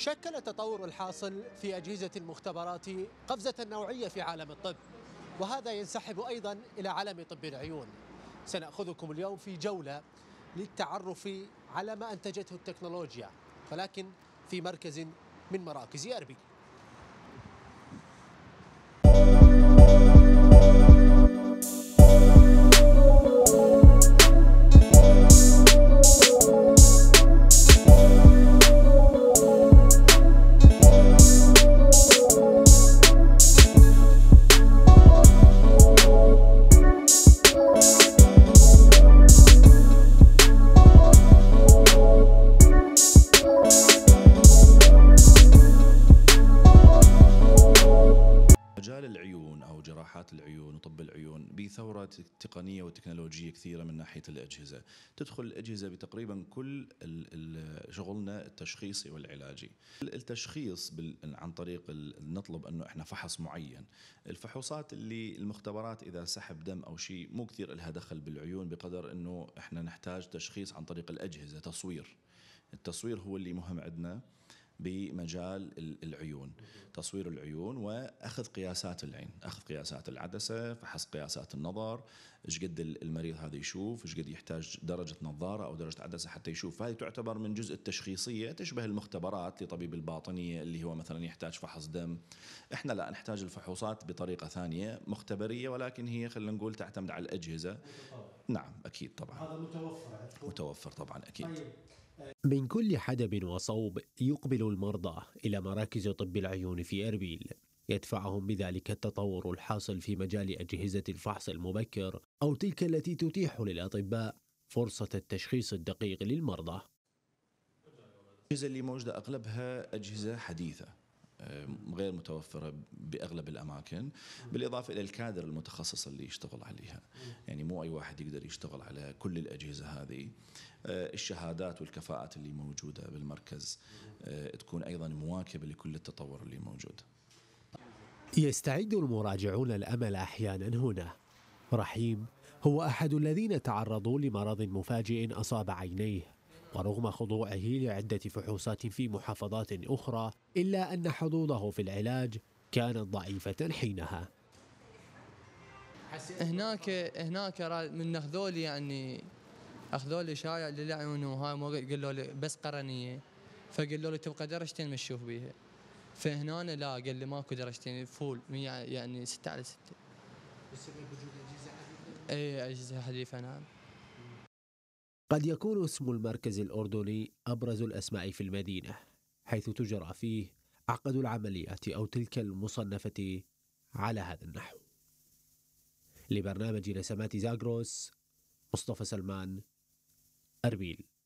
شكل التطور الحاصل في أجهزة المختبرات قفزة نوعية في عالم الطب وهذا ينسحب أيضا إلى عالم طب العيون سنأخذكم اليوم في جولة للتعرف على ما أنتجته التكنولوجيا ولكن في مركز من مراكز اربيل وجراحات العيون وطب العيون بثورة تقنية وتكنولوجية كثيرة من ناحية الأجهزة تدخل الأجهزة بتقريبا كل شغلنا التشخيصي والعلاجي التشخيص عن طريق نطلب أنه إحنا فحص معين الفحوصات اللي المختبرات إذا سحب دم أو شيء مو كثير لها دخل بالعيون بقدر أنه إحنا نحتاج تشخيص عن طريق الأجهزة تصوير التصوير هو اللي مهم عندنا بمجال العيون تصوير العيون واخذ قياسات العين اخذ قياسات العدسه فحص قياسات النظر ايش قد المريض هذا يشوف ايش قد يحتاج درجه نظاره او درجه عدسه حتى يشوف هذه تعتبر من جزء التشخيصيه تشبه المختبرات لطبيب الباطنيه اللي هو مثلا يحتاج فحص دم احنا لا نحتاج الفحوصات بطريقه ثانيه مختبريه ولكن هي خلينا نقول تعتمد على الاجهزه نعم اكيد طبعا هذا متوفر متوفر طبعا اكيد طيب من كل حدب وصوب يقبل المرضى إلى مراكز طب العيون في أربيل يدفعهم بذلك التطور الحاصل في مجال أجهزة الفحص المبكر أو تلك التي تتيح للأطباء فرصة التشخيص الدقيق للمرضى الأجهزة اللي موجودة أغلبها أجهزة حديثة آه، غير متوفره باغلب الاماكن بالاضافه الى الكادر المتخصص اللي يشتغل عليها يعني مو اي واحد يقدر يشتغل على كل الاجهزه هذه آه، الشهادات والكفاءات اللي موجوده بالمركز آه، تكون ايضا مواكبه لكل التطور اللي موجود يستعد المراجعون الامل احيانا هنا رحيم هو احد الذين تعرضوا لمرض مفاجئ اصاب عينيه ورغم خضوعه لعدة فحوصات في محافظات أخرى إلا أن حظوظه في العلاج كانت ضعيفة حينها هناك هناك من اخذوا يعني اخذولي شايع للعيون وهاي مو قالوا لي بس قرنيه فقالوا لي تبقى درجتين ما تشوف بيها فهنا لا قال لي ماكو درجتين فول يعني 6 على 6 بسبب وجود اجهزه حديثه؟ اي اجهزه حديثه نعم قد يكون اسم المركز الأردني أبرز الأسماء في المدينة حيث تجرى فيه عقد العمليات أو تلك المصنفة على هذا النحو لبرنامج نسمات زاغروس مصطفى سلمان أربيل